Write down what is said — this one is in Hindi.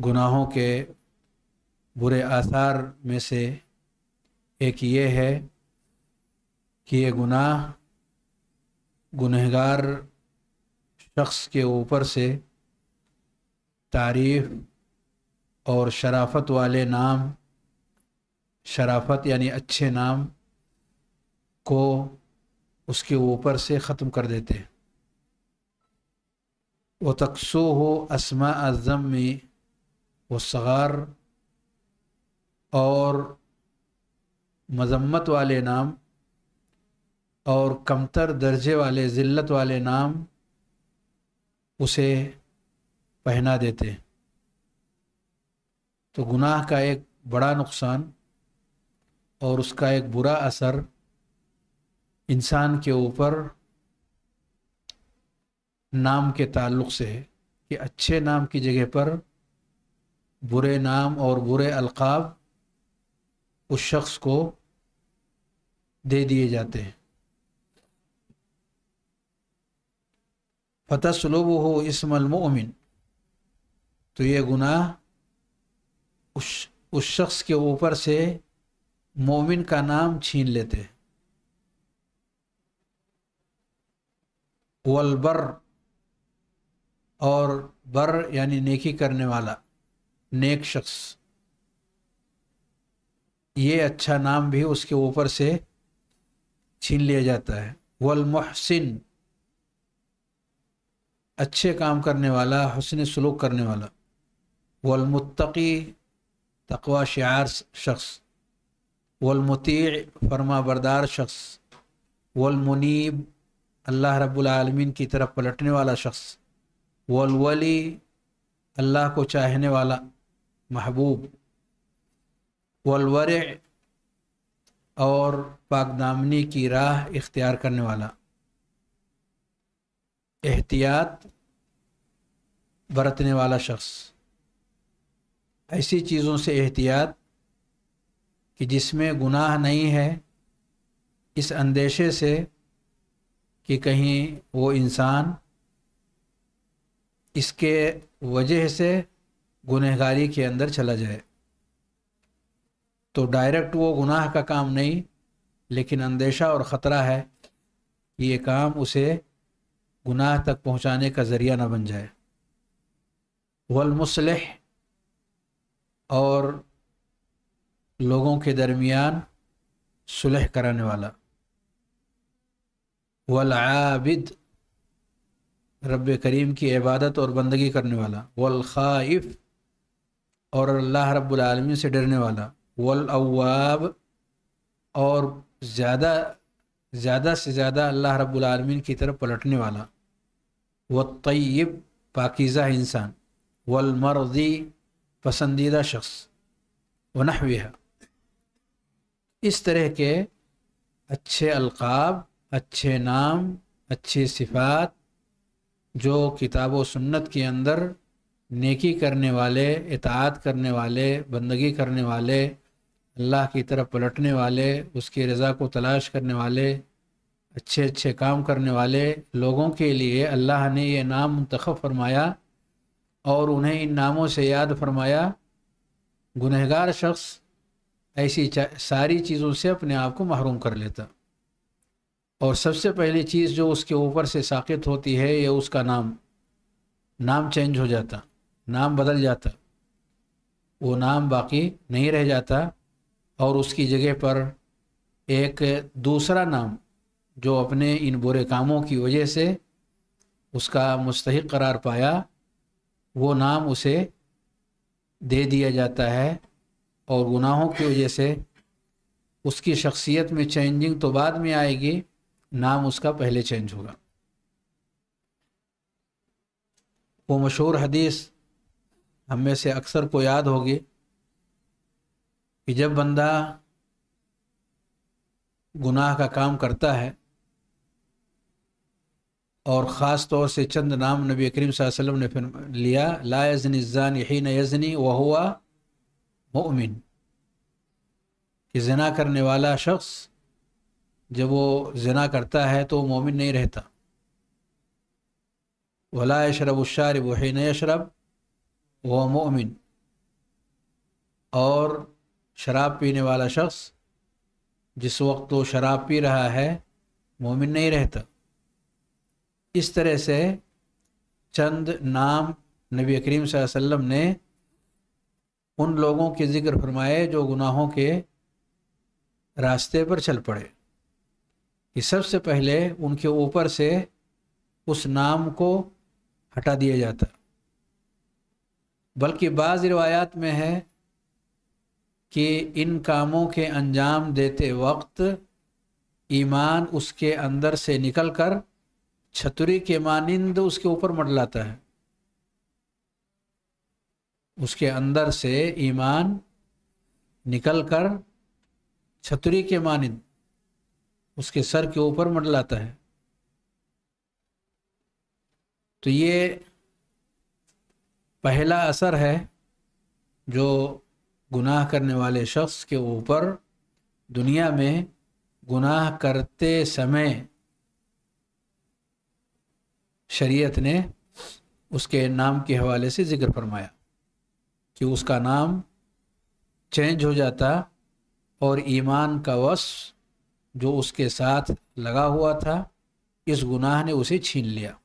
गुनाहों के बुरे आसार में से एक ये है कि ये गुनाह गुनहगार शख्स के ऊपर से तारीफ़ और शराफत वाले नाम शराफत यानी अच्छे नाम को उसके ऊपर से ख़त्म कर देते हैं वो तकसो हो असमा अज़म में सगार और मज़म्मत वाले नाम और कमतर दर्जे वाले ज़िल्लत वाले नाम उसे पहना देते तो गुनाह का एक बड़ा नुकसान और उसका एक बुरा असर इंसान के ऊपर नाम के ताल्लुक से है कि अच्छे नाम की जगह पर बुरे नाम और बुरे अलकाब उस शख्स को दे दिए जाते हैं फतः सलूब हो इसमलमिन तो ये गुनाह उस उस शख्स के ऊपर से मोमिन का नाम छीन लेते वलबर और बर यानी नेकी करने वाला नेक शख्स ये अच्छा नाम भी उसके ऊपर से छीन लिया जाता है वल मोहसिन अच्छे काम करने वाला हसन सलूक करने वाला वलमुत्तकी तकवा शार शख्स वलमती फरमा बरदार शख्स वलमुनीब अल्लाह रबालमीन की तरफ पलटने वाला शख्स वलवली अल्लाह को चाहने वाला महबूब वलवर और पाकदामनी की राह इख्तियार करने वाला एहतियात बरतने वाला शख्स ऐसी चीज़ों से एहतियात कि जिसमें गुनाह नहीं है इस अंदेशे से कि कहीं वो इंसान इसके वजह से गुनहगारी के अंदर चला जाए तो डायरेक्ट वो गुनाह का काम नहीं लेकिन अंदेशा और ख़तरा है कि ये काम उसे गुनाह तक पहुंचाने का ज़रिया ना बन जाए वलमसलह और लोगों के दरमियान सुलह कराने वाला वलाबिद रब करीम की इबादत और बंदगी करने वाला वलखाइफ़ और अल्लाह रब्बुल से डरने वाला वल और ज़्यादा ज़्यादा से ज़्यादा अल्लाह रब्बुल की तरफ पलटने वाला व तयब पाकिज़ा इंसान वलमरदी पसंदीदा शख्स है इस तरह के अच्छे अलकाब अच्छे नाम अच्छी सिफात जो किताब व सुन्नत के अंदर नेकी करने वाले इतात करने वाले बंदगी करने वाले अल्लाह की तरफ पलटने वाले उसकी रज़ा को तलाश करने वाले अच्छे अच्छे काम करने वाले लोगों के लिए अल्लाह ने ये नाम मंतखब फरमाया और उन्हें इन नामों से याद फरमाया गुनहगार शख्स ऐसी सारी चीज़ों से अपने आप को महरूम कर लेता और सबसे पहली चीज़ जो उसके ऊपर से साखित होती है यह उसका नाम नाम चेंज हो जाता नाम बदल जाता वो नाम बाकी नहीं रह जाता और उसकी जगह पर एक दूसरा नाम जो अपने इन बुरे कामों की वजह से उसका मुस्तक करार पाया वो नाम उसे दे दिया जाता है और गुनाहों की वजह से उसकी शख्सियत में चेंजिंग तो बाद में आएगी नाम उसका पहले चेंज होगा वो मशहूर हदीस हम में से अक्सर को याद होगी कि जब बंदा गुनाह का काम करता है और ख़ास तौर से चंद नाम नबी करीम वसल्लम ने फिर लिया ला यजनी ज़ान यही न यजनी वह हुआ मोमिन कि जना करने वाला शख्स जब वो जना करता है तो मोमिन नहीं रहता वला शरब उशार वही न वह मोमिन और शराब पीने वाला शख्स जिस वक्त वो शराब पी रहा है मोमिन नहीं रहता इस तरह से चंद नाम नबी करीम वसल्लम ने उन लोगों के ज़िक्र फरमाए जो गुनाहों के रास्ते पर चल पड़े कि सबसे पहले उनके ऊपर से उस नाम को हटा दिया जाता बल्कि बाज़ रवायात में है कि इन कामों के अंजाम देते वक्त ईमान उसके अंदर से निकल कर छतरी के मानंद उसके ऊपर मंडलाता है उसके अंदर से ईमान निकल कर छतरी के मानंद उसके सर के ऊपर मंडलाता है तो ये पहला असर है जो गुनाह करने वाले शख्स के ऊपर दुनिया में गुनाह करते समय शरीयत ने उसके नाम के हवाले से ज़िक्र फरमाया कि उसका नाम चेंज हो जाता और ईमान का वस जो उसके साथ लगा हुआ था इस गुनाह ने उसे छीन लिया